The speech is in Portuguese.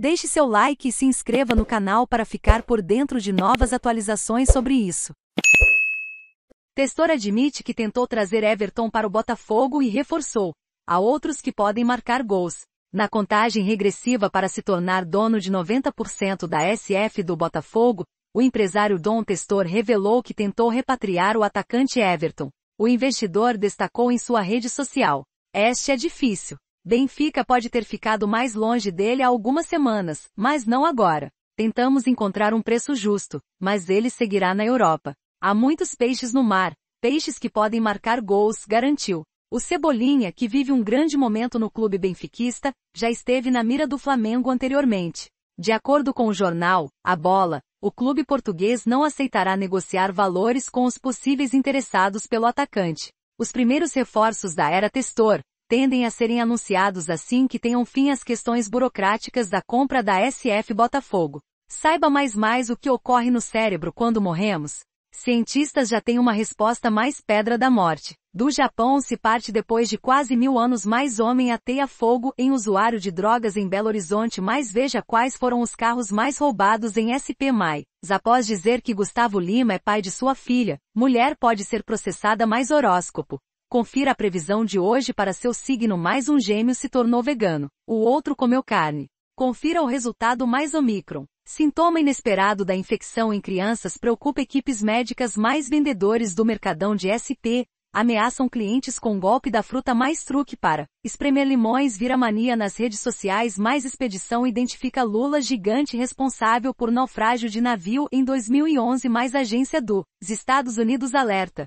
Deixe seu like e se inscreva no canal para ficar por dentro de novas atualizações sobre isso. Testor admite que tentou trazer Everton para o Botafogo e reforçou. Há outros que podem marcar gols. Na contagem regressiva para se tornar dono de 90% da SF do Botafogo, o empresário Dom Testor revelou que tentou repatriar o atacante Everton. O investidor destacou em sua rede social: Este é difícil. Benfica pode ter ficado mais longe dele há algumas semanas, mas não agora. Tentamos encontrar um preço justo, mas ele seguirá na Europa. Há muitos peixes no mar, peixes que podem marcar gols, garantiu. O Cebolinha, que vive um grande momento no clube benfiquista, já esteve na mira do Flamengo anteriormente. De acordo com o jornal, A Bola, o clube português não aceitará negociar valores com os possíveis interessados pelo atacante. Os primeiros reforços da era Testor, tendem a serem anunciados assim que tenham fim as questões burocráticas da compra da SF Botafogo. Saiba mais mais o que ocorre no cérebro quando morremos? Cientistas já têm uma resposta mais pedra da morte. Do Japão se parte depois de quase mil anos mais homem ateia fogo em usuário de drogas em Belo Horizonte mais veja quais foram os carros mais roubados em SP Mai. Após dizer que Gustavo Lima é pai de sua filha, mulher pode ser processada mais horóscopo. Confira a previsão de hoje para seu signo mais um gêmeo se tornou vegano, o outro comeu carne. Confira o resultado mais Omicron. Sintoma inesperado da infecção em crianças preocupa equipes médicas mais vendedores do mercadão de SP, ameaçam clientes com golpe da fruta mais truque para espremer limões vira mania nas redes sociais mais expedição identifica Lula gigante responsável por naufrágio de navio em 2011 mais agência do Estados Unidos alerta